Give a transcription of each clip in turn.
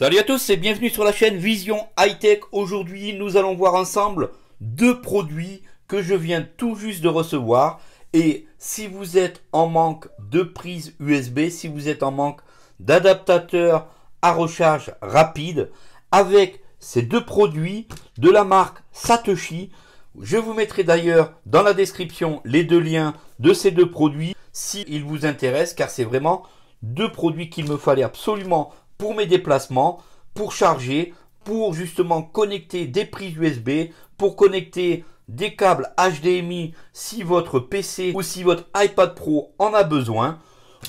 Salut à tous et bienvenue sur la chaîne Vision High Tech. Aujourd'hui, nous allons voir ensemble deux produits que je viens tout juste de recevoir. Et si vous êtes en manque de prise USB, si vous êtes en manque d'adaptateur à recharge rapide, avec ces deux produits de la marque Satoshi, je vous mettrai d'ailleurs dans la description les deux liens de ces deux produits s'ils vous intéressent, car c'est vraiment deux produits qu'il me fallait absolument pour mes déplacements, pour charger, pour justement connecter des prises USB, pour connecter des câbles HDMI si votre PC ou si votre iPad Pro en a besoin.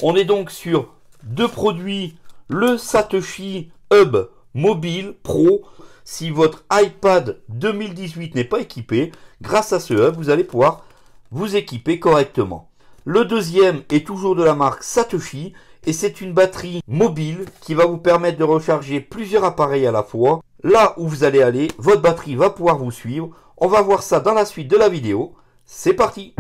On est donc sur deux produits, le Satoshi Hub Mobile Pro. Si votre iPad 2018 n'est pas équipé, grâce à ce hub, vous allez pouvoir vous équiper correctement. Le deuxième est toujours de la marque Satoshi et c'est une batterie mobile qui va vous permettre de recharger plusieurs appareils à la fois. Là où vous allez aller, votre batterie va pouvoir vous suivre. On va voir ça dans la suite de la vidéo. C'est parti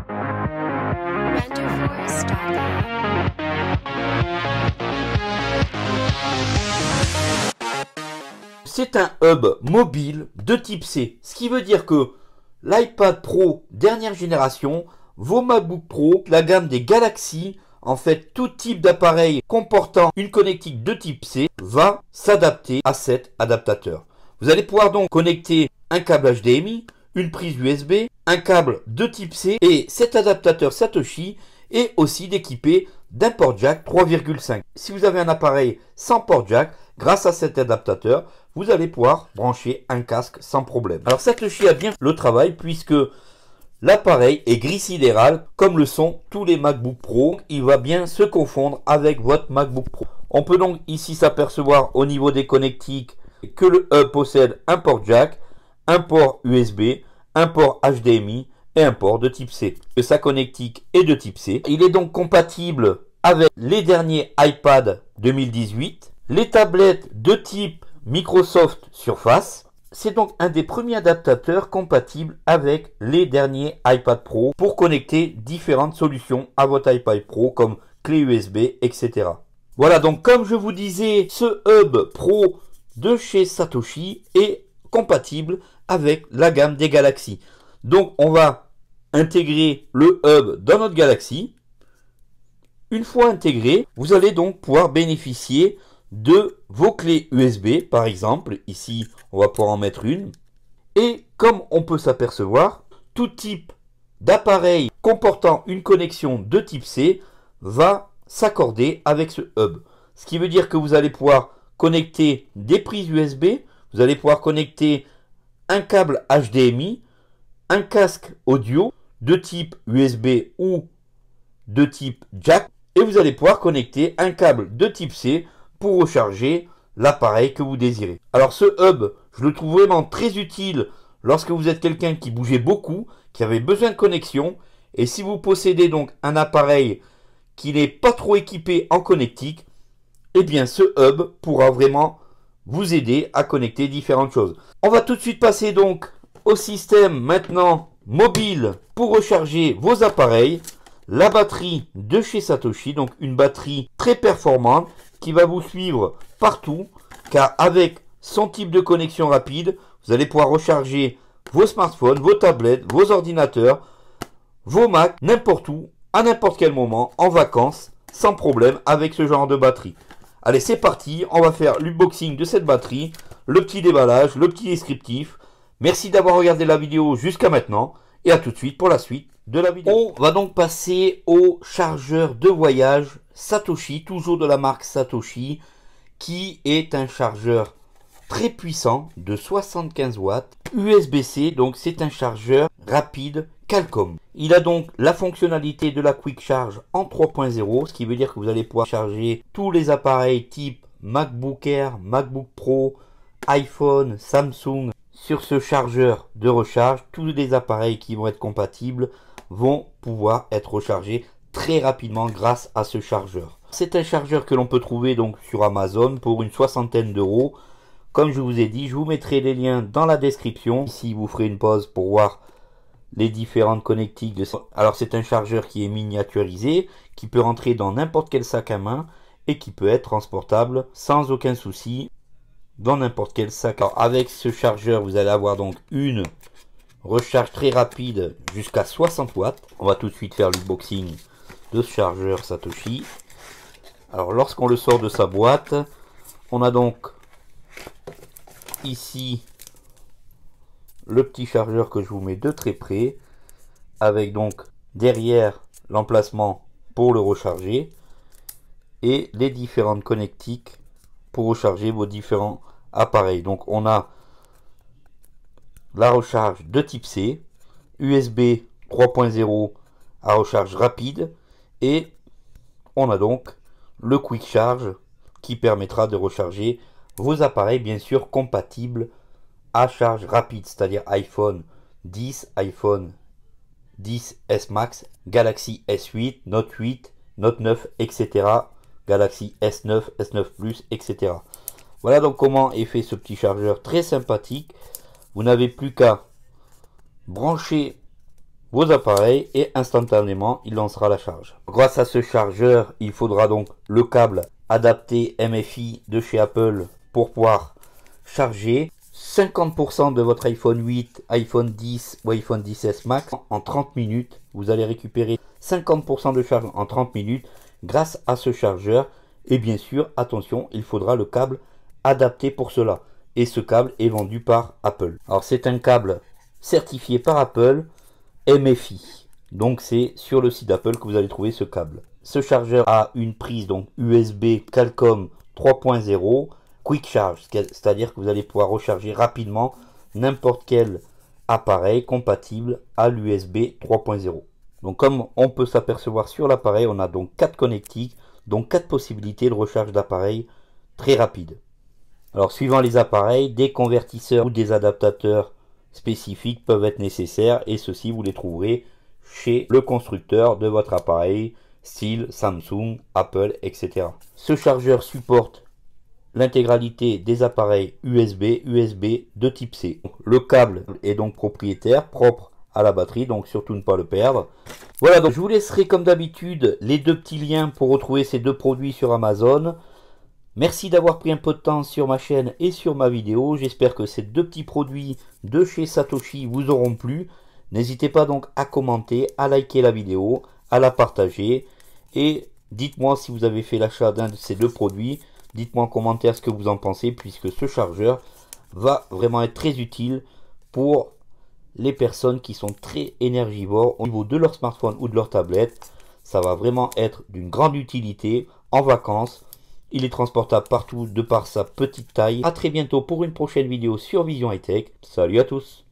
C'est un hub mobile de type C, ce qui veut dire que l'iPad Pro dernière génération, vos MacBook Pro, la gamme des Galaxy en fait, tout type d'appareil comportant une connectique de type C va s'adapter à cet adaptateur. Vous allez pouvoir donc connecter un câble HDMI, une prise USB, un câble de type C et cet adaptateur Satoshi est aussi équipé d'un port jack 3,5. Si vous avez un appareil sans port jack, grâce à cet adaptateur, vous allez pouvoir brancher un casque sans problème. Alors Satoshi a bien le travail puisque L'appareil est gris sidéral comme le sont tous les MacBook Pro. Il va bien se confondre avec votre MacBook Pro. On peut donc ici s'apercevoir au niveau des connectiques que le hub e possède un port jack, un port USB, un port HDMI et un port de type C. Que sa connectique est de type C. Il est donc compatible avec les derniers iPad 2018, les tablettes de type Microsoft Surface, c'est donc un des premiers adaptateurs compatibles avec les derniers iPad Pro pour connecter différentes solutions à votre iPad Pro comme clé USB, etc. Voilà donc comme je vous disais, ce Hub Pro de chez Satoshi est compatible avec la gamme des galaxies. Donc on va intégrer le Hub dans notre Galaxy. Une fois intégré, vous allez donc pouvoir bénéficier de vos clés USB, par exemple. Ici, on va pouvoir en mettre une. Et comme on peut s'apercevoir, tout type d'appareil comportant une connexion de type C va s'accorder avec ce hub. Ce qui veut dire que vous allez pouvoir connecter des prises USB, vous allez pouvoir connecter un câble HDMI, un casque audio de type USB ou de type jack, et vous allez pouvoir connecter un câble de type C pour recharger l'appareil que vous désirez. Alors ce hub, je le trouve vraiment très utile lorsque vous êtes quelqu'un qui bougeait beaucoup, qui avait besoin de connexion, et si vous possédez donc un appareil qui n'est pas trop équipé en connectique, et eh bien ce hub pourra vraiment vous aider à connecter différentes choses. On va tout de suite passer donc au système maintenant mobile pour recharger vos appareils. La batterie de chez Satoshi, donc une batterie très performante qui va vous suivre partout, car avec son type de connexion rapide, vous allez pouvoir recharger vos smartphones, vos tablettes, vos ordinateurs, vos Mac, n'importe où, à n'importe quel moment, en vacances, sans problème, avec ce genre de batterie. Allez, c'est parti, on va faire l'unboxing de cette batterie, le petit déballage, le petit descriptif. Merci d'avoir regardé la vidéo jusqu'à maintenant, et à tout de suite pour la suite de la vidéo. On va donc passer au chargeur de voyage Satoshi, toujours de la marque Satoshi, qui est un chargeur très puissant de 75 watts USB-C, donc c'est un chargeur rapide Calcom. Il a donc la fonctionnalité de la Quick Charge en 3.0, ce qui veut dire que vous allez pouvoir charger tous les appareils type MacBook Air, MacBook Pro, iPhone, Samsung sur ce chargeur de recharge. Tous les appareils qui vont être compatibles vont pouvoir être rechargés très rapidement grâce à ce chargeur. C'est un chargeur que l'on peut trouver donc sur Amazon pour une soixantaine d'euros. Comme je vous ai dit, je vous mettrai les liens dans la description. Ici, vous ferez une pause pour voir les différentes connectiques. De... Alors, c'est un chargeur qui est miniaturisé, qui peut rentrer dans n'importe quel sac à main et qui peut être transportable sans aucun souci dans n'importe quel sac. Alors, avec ce chargeur, vous allez avoir donc une recharge très rapide jusqu'à 60 watts. On va tout de suite faire l'unboxing de ce chargeur Satoshi. Alors lorsqu'on le sort de sa boîte, on a donc ici le petit chargeur que je vous mets de très près, avec donc derrière l'emplacement pour le recharger et les différentes connectiques pour recharger vos différents appareils. Donc on a la recharge de type C, USB 3.0 à recharge rapide, et on a donc le Quick Charge qui permettra de recharger vos appareils bien sûr compatibles à charge rapide, c'est-à-dire iPhone 10, iPhone 10 S Max, Galaxy S8, Note 8, Note 9, etc. Galaxy S9, S9 Plus, etc. Voilà donc comment est fait ce petit chargeur très sympathique. Vous n'avez plus qu'à brancher vos appareils et instantanément il lancera la charge. Grâce à ce chargeur, il faudra donc le câble adapté MFI de chez Apple pour pouvoir charger 50% de votre iPhone 8, iPhone 10 ou iPhone 10S Max en 30 minutes. Vous allez récupérer 50% de charge en 30 minutes grâce à ce chargeur. Et bien sûr, attention, il faudra le câble adapté pour cela. Et ce câble est vendu par Apple. Alors c'est un câble certifié par Apple MFI. Donc c'est sur le site d'Apple que vous allez trouver ce câble. Ce chargeur a une prise donc USB Calcom 3.0 Quick Charge, c'est-à-dire que vous allez pouvoir recharger rapidement n'importe quel appareil compatible à l'USB 3.0. Donc comme on peut s'apercevoir sur l'appareil, on a donc 4 connectiques, donc 4 possibilités de recharge d'appareil très rapide. Alors suivant les appareils, des convertisseurs ou des adaptateurs spécifiques peuvent être nécessaires et ceux-ci vous les trouverez chez le constructeur de votre appareil, style Samsung, Apple, etc. Ce chargeur supporte l'intégralité des appareils USB, USB de type C. Le câble est donc propriétaire, propre à la batterie, donc surtout ne pas le perdre. Voilà, donc je vous laisserai comme d'habitude les deux petits liens pour retrouver ces deux produits sur Amazon. Merci d'avoir pris un peu de temps sur ma chaîne et sur ma vidéo. J'espère que ces deux petits produits de chez Satoshi vous auront plu. N'hésitez pas donc à commenter, à liker la vidéo, à la partager. Et dites-moi si vous avez fait l'achat d'un de ces deux produits. Dites-moi en commentaire ce que vous en pensez puisque ce chargeur va vraiment être très utile pour les personnes qui sont très énergivores au niveau de leur smartphone ou de leur tablette. Ça va vraiment être d'une grande utilité en vacances il est transportable partout de par sa petite taille. A très bientôt pour une prochaine vidéo sur Vision High Tech. Salut à tous